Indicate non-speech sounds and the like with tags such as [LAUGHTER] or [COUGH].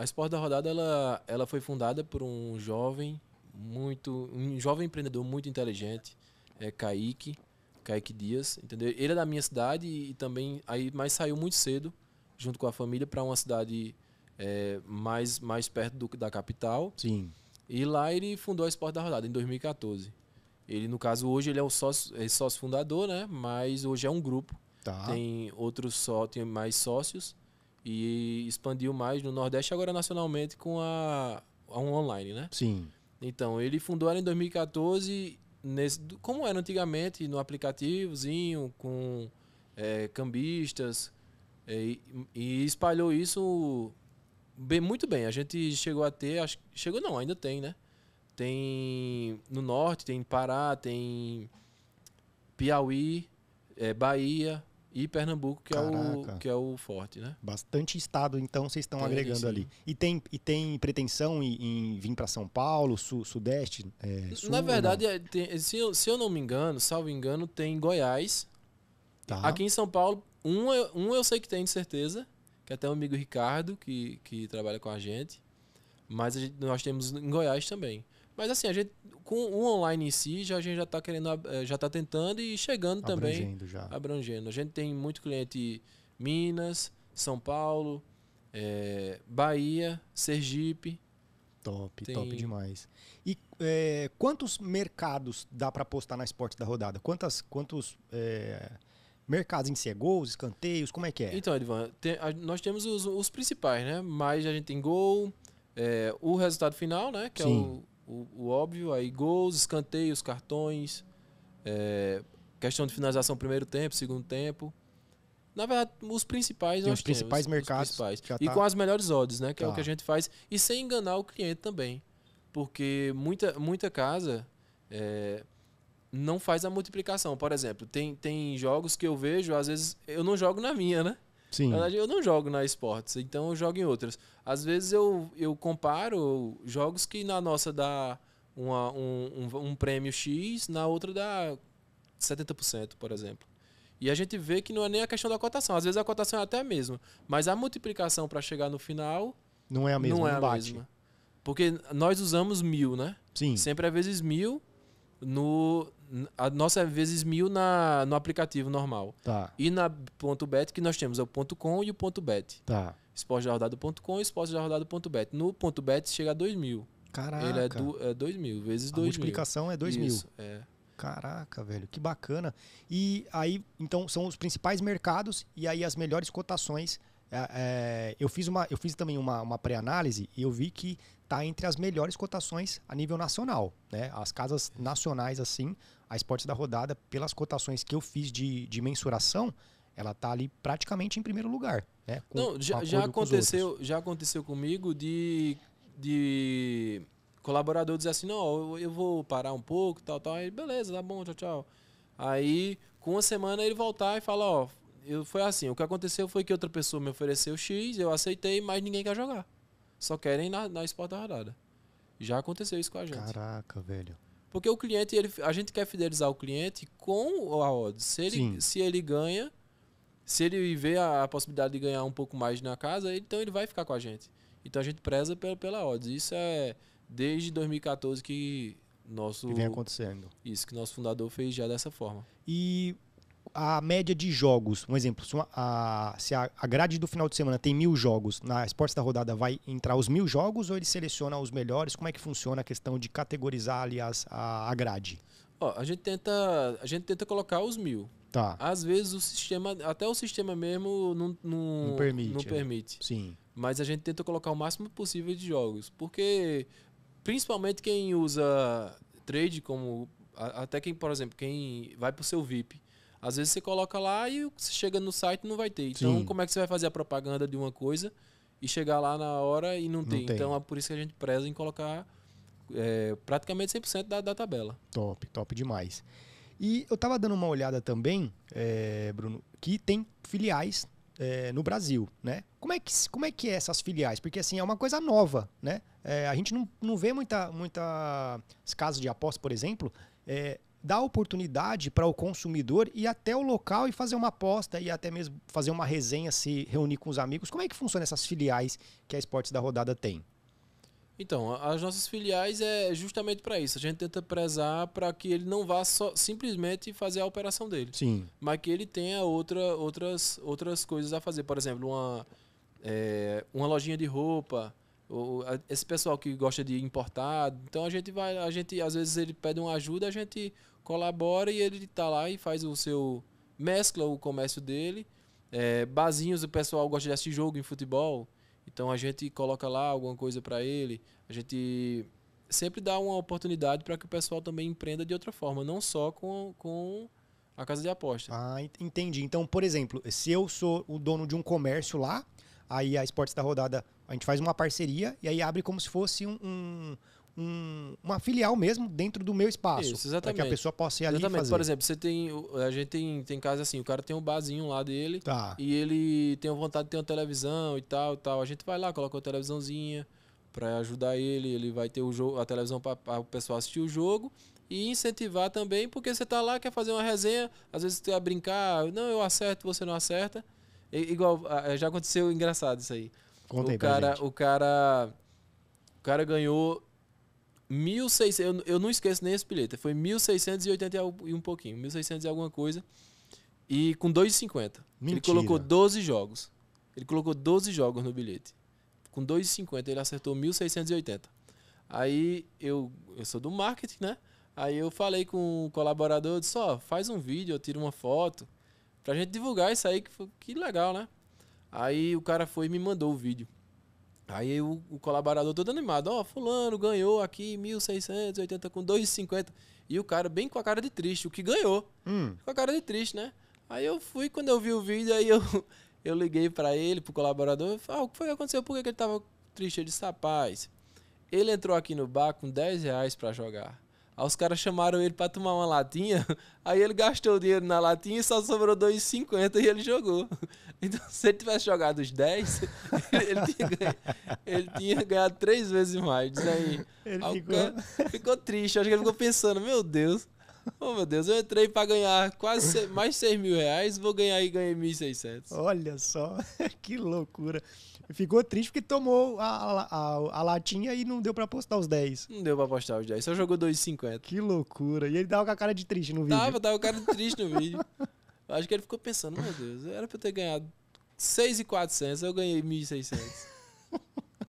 a Esporte da Rodada ela, ela foi fundada por um jovem muito um jovem empreendedor muito inteligente, é Kaique, Caíque Dias, entendeu? Ele é da minha cidade e, e também aí mas saiu muito cedo junto com a família para uma cidade é, mais mais perto do, da capital. Sim. E lá ele fundou a Esporte da Rodada em 2014. Ele no caso hoje ele é o sócio, é sócio fundador, né? Mas hoje é um grupo. Tá. Tem outros só tem mais sócios. E expandiu mais no Nordeste, agora nacionalmente com a, a um online, né? Sim. Então, ele fundou ela em 2014, nesse, como era antigamente, no aplicativozinho, com é, cambistas, é, e, espalhou isso bem, muito bem. A gente chegou a ter, acho, chegou não, ainda tem, né? Tem no Norte, tem Pará, tem Piauí, é, Bahia, e Pernambuco, que é, o, que é o forte, né? Bastante estado, então, vocês estão tem, é, agregando sim. ali. E tem, e tem pretensão em, em vir para São Paulo, su, Sudeste? É, sul, Na verdade, é, tem, é, se, eu, se eu não me engano, salvo engano, tem Goiás. Tá. Aqui em São Paulo, um, um eu sei que tem, de certeza, que é até o amigo Ricardo, que, que trabalha com a gente. Mas a gente, nós temos em Goiás também. Mas assim, a gente, com o online em si, já, a gente já está querendo, eh, já está tentando e chegando abrangendo também. Já. Abrangendo. A gente tem muito cliente Minas, São Paulo, é, Bahia, Sergipe. Top, tem... top demais. E é, quantos mercados dá para postar na esporte da rodada? Quantas, quantos é, mercados em si? É gols, escanteios? Como é que é? Então, Edvan, tem, a, nós temos os, os, principais, né? Mas a gente tem gol, o resultado final, né? Que Sim. é o o, o óbvio, aí gols, escanteios, cartões, é, questão de finalização primeiro tempo, segundo tempo. Na verdade, os principais, os é, principais tem, os, mercados. Os principais. E tá com as melhores odds, né? Que tá. é o que a tá. gente faz. E sem enganar o cliente também. Porque muita, muita casa é, não faz a multiplicação. Por exemplo, tem, tem jogos que eu vejo, às vezes eu não jogo na minha, né? Sim. verdade, eu não jogo na esportes, então eu jogo em outras. Às vezes eu, eu comparo jogos que na nossa dá uma, um, um, um prêmio X, na outra dá 70%, por exemplo. E a gente vê que não é nem a questão da cotação. Às vezes a cotação é até a mesma, mas a multiplicação para chegar no final não é a mesma. Não é a bate. mesma. Porque nós usamos mil, né? Sim. Sempre é vezes mil. No, a nossa é vezes mil na, no aplicativo normal. Tá. E na ponto .bet que nós temos é o ponto .com e o ponto .bet. Tá. Esportedajordado.com e esportedajordado.bet. No ponto .bet chega a dois mil. Caraca. Ele é, do, é dois mil, vezes a dois multiplicação A multiplicação é dois Isso, mil. é. Caraca, velho, que bacana. E aí, então, são os principais mercados e aí as melhores cotações é, é, eu, fiz uma, eu fiz também uma, uma pré-análise e eu vi que está entre as melhores cotações a nível nacional. Né? As casas nacionais, assim, a Esportes da Rodada, pelas cotações que eu fiz de, de mensuração, ela está ali praticamente em primeiro lugar. Né? Com, Não, já, já aconteceu, já aconteceu comigo de, de colaborador dizer assim, não, eu, vou parar um pouco, tal, tal. Aí, beleza, tá bom, tchau, tchau. Aí, com uma semana, ele voltar e falar, ó, eu, foi assim, o que aconteceu foi que outra pessoa me ofereceu X, eu aceitei, mas ninguém quer jogar. Só querem na, na esporta rodada. Já aconteceu isso com a gente. Caraca, velho. Porque o cliente, ele, a gente quer fidelizar o cliente com a odds. Se ele, se ele ganha, se ele vê a, a, possibilidade de ganhar um pouco mais na casa, então ele vai ficar com a gente. Então a gente preza pela, pela odds. Isso é desde 2014 que nosso. Que vem acontecendo. Isso, que nosso fundador fez já dessa forma. E a média de jogos, um exemplo, se, uma, a, se a, a, grade do final de semana tem mil jogos, na esportes da rodada vai entrar os mil jogos ou ele seleciona os melhores? Como é que funciona a questão de categorizar ali a, a grade? a gente tenta a gente tenta colocar os mil. Tá. Às vezes o sistema, até o sistema mesmo não, não, não permite. Não né? permite. Sim. Mas a gente tenta colocar o máximo possível de jogos, porque principalmente quem usa trade como até quem, por exemplo, quem vai para o seu VIP, às vezes você coloca lá e você chega no site e não vai ter. Então, Sim. como é que você vai fazer a propaganda de uma coisa e chegar lá na hora e não, não tem? tem. Então, é por isso que a gente preza em colocar é, praticamente 100% da, da tabela. Top, top demais. E eu tava dando uma olhada também, é, Bruno, que tem filiais é, no Brasil, né? Como é, que, como é que é essas filiais? Porque, assim, é uma coisa nova, né? É, a gente não, não vê muita, muita casos de aposta, por exemplo, é, dar oportunidade para o consumidor ir até o local e fazer uma aposta e até mesmo fazer uma resenha, se reunir com os amigos. Como é que funciona essas filiais que a Esportes da Rodada tem? Então, as nossas filiais é justamente para isso. A gente tenta prezar para que ele não vá só simplesmente fazer a operação dele. Sim. Mas que ele tenha outra, outras, outras coisas a fazer. Por exemplo, uma, é, uma lojinha de roupa, esse pessoal que gosta de importar. Então a gente vai, a gente às vezes ele pede uma ajuda, a gente colabora e ele está lá e faz o seu mescla o comércio dele. É, bazinhos, o pessoal gosta desse jogo em futebol, então a gente coloca lá alguma coisa para ele. A gente sempre dá uma oportunidade para que o pessoal também empreenda de outra forma, não só com, com a casa de aposta. Ah, entendi. Então, por exemplo, se eu sou o dono de um comércio lá, Aí a Esportes da tá Rodada, a gente faz uma parceria e aí abre como se fosse um, um um, uma filial mesmo dentro do meu espaço. Para que a pessoa possa ir ali exatamente. fazer. Por exemplo, você tem. A gente tem, tem casa assim, o cara tem um barzinho lá dele. Tá. E ele tem vontade de ter uma televisão e tal, tal. A gente vai lá, coloca uma televisãozinha para ajudar ele. Ele vai ter o jogo, a televisão para o pessoal assistir o jogo. E incentivar também, porque você tá lá, quer fazer uma resenha, às vezes você vai brincar, não, eu acerto, você não acerta. Igual, já aconteceu engraçado isso aí. Conta o aí cara, O cara. O cara ganhou 1.600. Eu, eu não esqueço nem esse bilhete. Foi 1.680 e um pouquinho. 1.600 e alguma coisa. E com 2,50. Ele colocou 12 jogos. Ele colocou 12 jogos no bilhete. Com 2,50 ele acertou 1.680. Aí eu, eu sou do marketing, né? Aí eu falei com o colaborador, eu disse, ó, oh, faz um vídeo, eu tiro uma foto pra gente divulgar isso aí, que, foi, que legal, né? Aí o cara foi e me mandou o vídeo. Aí o, o colaborador todo animado, ó, oh, fulano ganhou aqui 1.680 com 2,50. E o cara bem com a cara de triste, o que ganhou. Hum. Com a cara de triste, né? Aí eu fui, quando eu vi o vídeo, aí eu, [LAUGHS] eu liguei para ele, pro colaborador, falei, ah, o que foi que aconteceu? Por que, que ele tava triste? Ele disse, rapaz, ele entrou aqui no bar com 10 reais pra jogar. Aí os caras chamaram ele para tomar uma latinha, [LAUGHS] aí ele gastou o dinheiro na latinha e só sobrou 2,50 e ele jogou. [LAUGHS] Então, se ele tivesse jogado os 10, [LAUGHS] ele, tinha ganho, ele, tinha ganhado três vezes mais. Diz né? aí. Ele ficou... Cara, ficou triste, acho que ele ficou pensando, meu Deus. [LAUGHS] Oh, meu Deus, eu entrei para ganhar quase mais 6 mil reais, vou ganhar e ganhei 1.600. Olha só, [LAUGHS] que loucura. Ficou triste porque tomou a, a, a latinha e não deu para postar os 10. Não deu para postar os 10, só jogou 2,50. Que loucura. E ele tava com a cara de triste no vídeo. Tava, tava com a cara de triste no vídeo. Acho que ele ficou pensando, meu Deus, era para eu ter ganhado 6.400, eu ganhei 1.600.